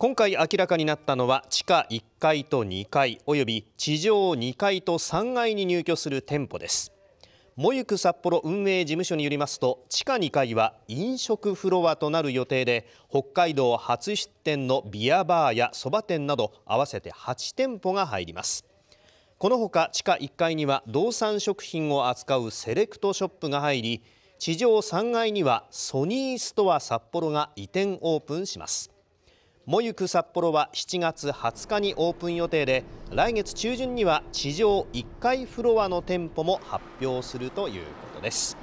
今回明らかになったのは地下1階と2階および地上2階と3階に入居する店舗ですもゆく札幌運営事務所によりますと地下2階は飲食フロアとなる予定で北海道初出店のビアバーやそば店など合わせて8店舗が入りますこのほか地下1階には動産食品を扱うセレクトショップが入り地上3階にはソニーストア札幌が移転オープンしますもゆく札幌は7月20日にオープン予定で来月中旬には地上1階フロアの店舗も発表するということです。